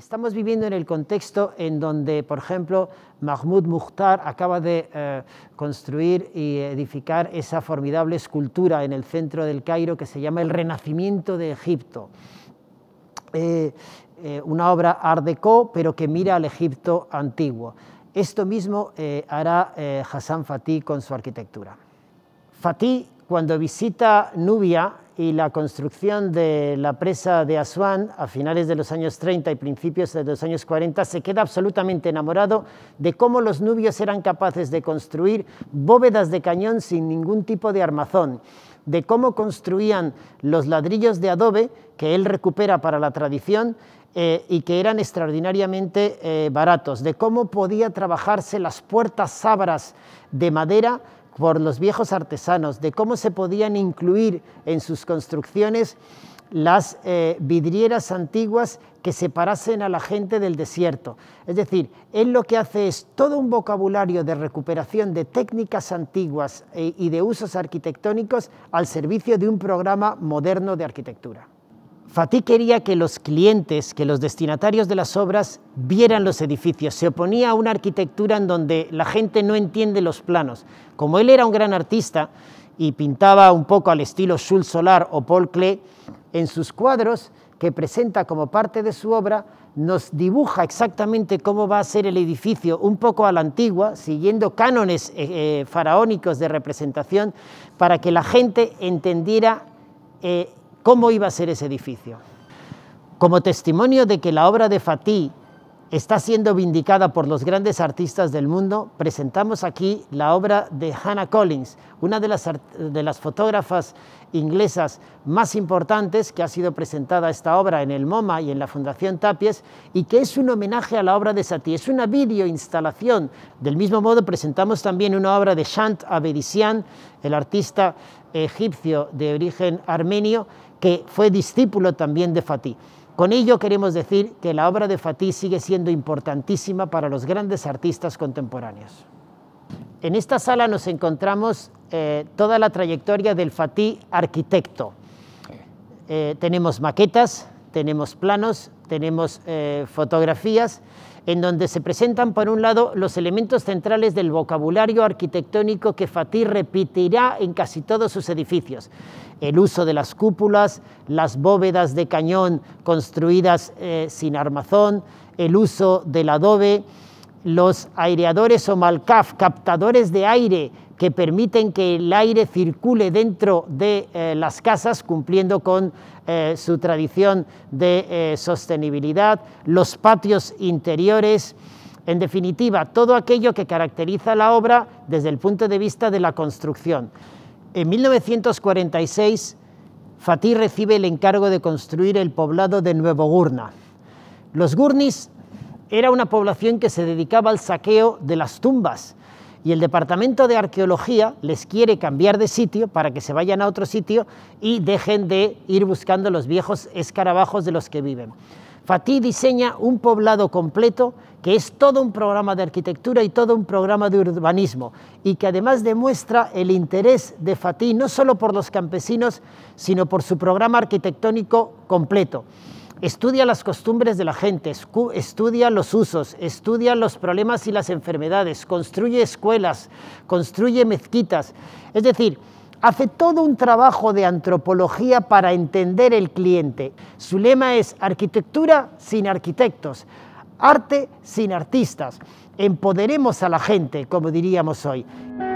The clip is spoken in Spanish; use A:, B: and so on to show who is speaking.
A: estamos viviendo en el contexto en donde, por ejemplo, Mahmoud Mukhtar acaba de eh, construir y edificar esa formidable escultura en el centro del Cairo que se llama El Renacimiento de Egipto. Eh, eh, una obra art déco, pero que mira al Egipto antiguo. Esto mismo hará Hassan Fatih con su arquitectura. Fatih, cuando visita Nubia, y la construcción de la presa de Asuán a finales de los años 30 y principios de los años 40, se queda absolutamente enamorado de cómo los nubios eran capaces de construir bóvedas de cañón sin ningún tipo de armazón de cómo construían los ladrillos de adobe que él recupera para la tradición eh, y que eran extraordinariamente eh, baratos, de cómo podía trabajarse las puertas sabras de madera por los viejos artesanos de cómo se podían incluir en sus construcciones las eh, vidrieras antiguas que separasen a la gente del desierto. Es decir, él lo que hace es todo un vocabulario de recuperación de técnicas antiguas eh, y de usos arquitectónicos al servicio de un programa moderno de arquitectura. Fatih quería que los clientes, que los destinatarios de las obras vieran los edificios. Se oponía a una arquitectura en donde la gente no entiende los planos. Como él era un gran artista y pintaba un poco al estilo Jules Solar o Paul Klee, en sus cuadros que presenta como parte de su obra, nos dibuja exactamente cómo va a ser el edificio, un poco a la antigua, siguiendo cánones eh, eh, faraónicos de representación, para que la gente entendiera eh, cómo iba a ser ese edificio. Como testimonio de que la obra de Fatih está siendo vindicada por los grandes artistas del mundo, presentamos aquí la obra de Hannah Collins, una de las, de las fotógrafas inglesas más importantes que ha sido presentada esta obra en el MoMA y en la Fundación Tapies y que es un homenaje a la obra de Satie, es una videoinstalación. Del mismo modo presentamos también una obra de Shant Avedisian, el artista egipcio de origen armenio, que fue discípulo también de Fatih. Con ello queremos decir que la obra de Fatih sigue siendo importantísima para los grandes artistas contemporáneos. En esta sala nos encontramos eh, toda la trayectoria del Fatih arquitecto. Eh, tenemos maquetas, tenemos planos, tenemos eh, fotografías en donde se presentan, por un lado, los elementos centrales del vocabulario arquitectónico que Fatih repetirá en casi todos sus edificios. El uso de las cúpulas, las bóvedas de cañón construidas eh, sin armazón, el uso del adobe, los aireadores o malcaf, captadores de aire que permiten que el aire circule dentro de eh, las casas, cumpliendo con eh, su tradición de eh, sostenibilidad, los patios interiores, en definitiva, todo aquello que caracteriza la obra desde el punto de vista de la construcción. En 1946, Fatih recibe el encargo de construir el poblado de Nuevo Gurna. Los Gurnis era una población que se dedicaba al saqueo de las tumbas y el Departamento de Arqueología les quiere cambiar de sitio para que se vayan a otro sitio y dejen de ir buscando los viejos escarabajos de los que viven. Fatih diseña un poblado completo que es todo un programa de arquitectura y todo un programa de urbanismo y que además demuestra el interés de Fatih no solo por los campesinos, sino por su programa arquitectónico completo. Estudia las costumbres de la gente, estudia los usos, estudia los problemas y las enfermedades, construye escuelas, construye mezquitas. Es decir, hace todo un trabajo de antropología para entender el cliente. Su lema es arquitectura sin arquitectos, arte sin artistas. Empoderemos a la gente, como diríamos hoy.